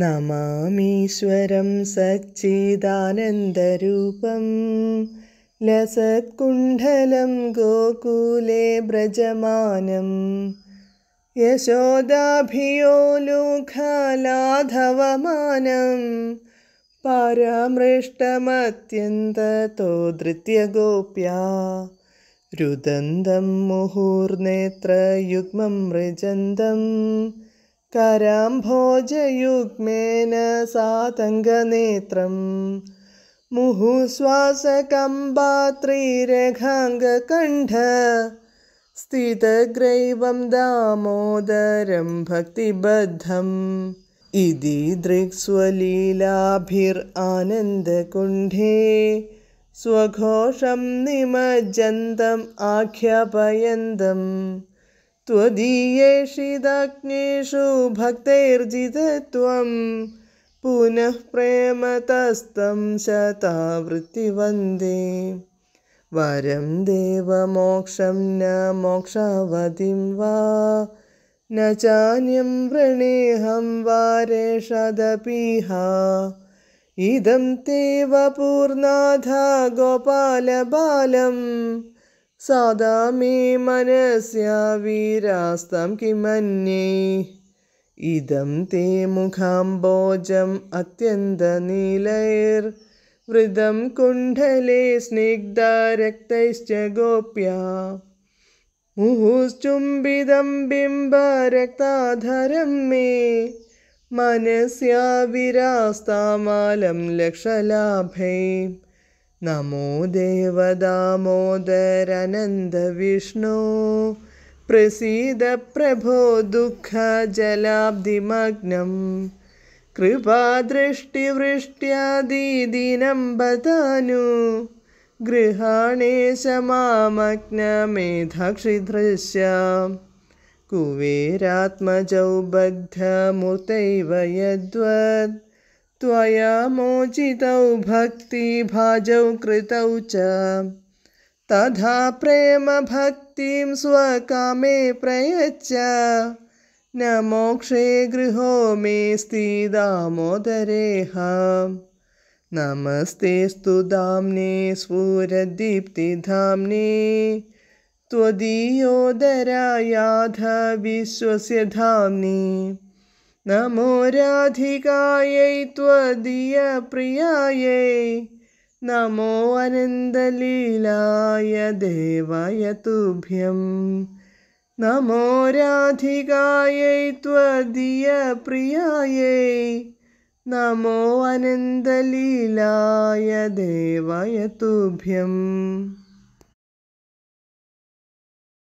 നമാമീശ്വരം സച്ചിദാനന്ദരൂപം ലസത്കുണ്ഠലം ഗോകുലേ വ്രജമാനം യശോദാഭിയോലുഖലാധവമാനം ലോകാലാധവമാനം രുദന്തം മുഹൂർനേത്രയുഗ്മം മൃജന്തം कराम्भोजयुग्मेन सातङ्गनेत्रं मुहुश्वासकम्बात्रीरघाङ्गकण्ठ स्थितग्रैवं दामोदरं भक्तिबद्धम् इति दृक्स्वलीलाभिरानन्दकुण्ठे स्वघोषं निमज्जन्तम् आख्यापयन्तम् भक्तेर्जित त्वं पुनः प्रेमतस्तं शतावृत्तिवन्दे वरं देवमोक्षं न मोक्षावधिं वा न चान्यं वृणेहं वारेषादपिहा इदं ते वा गोपालबालम् सदा मे मन वीरास्तम कि मे इदम ते मुखाम्बोजम् अत्यन्तनीलैर्वृदं कुण्ठले स्निग्धा रक्त गोप्या मुहुश्चुम्बिदं बिम्बरक्ताधरं मे मनस्या विरास्तामालं लक्षलाभैः नमो देव दामोदरनन्दविष्णो प्रसीदप्रभो दुःखजलाब्धिमग्नं कृपादृष्टिवृष्ट्यादिनं बतानु गृहाणे क्षमामग्न मेधाक्षिदृश्या कुबेरात्मजौ बद्धमृतैव यद्वत् त्वया मोचितौ भक्तिभाजौ कृतौ च तथा प्रेमभक्तिं स्वकामे प्रयच्छ न मोक्षे गृहो मेऽस्ति दामोदरेह नमस्तेऽस्तु दाम्ने स्फुरदीप्तिधाम्ने त्वदीयोदरायाध विश्वस्य धाम्नि നമോ രാധികായൈ ത്വദീയ പ്രിയായൈ നമോ അനന്തലീലായ ദേവായ തുഭ്യം നമോ രാധികായൈ ത്വദീയ പ്രിയായൈ നമോ അനന്തലീലായ ദേവായ തുഭ്യം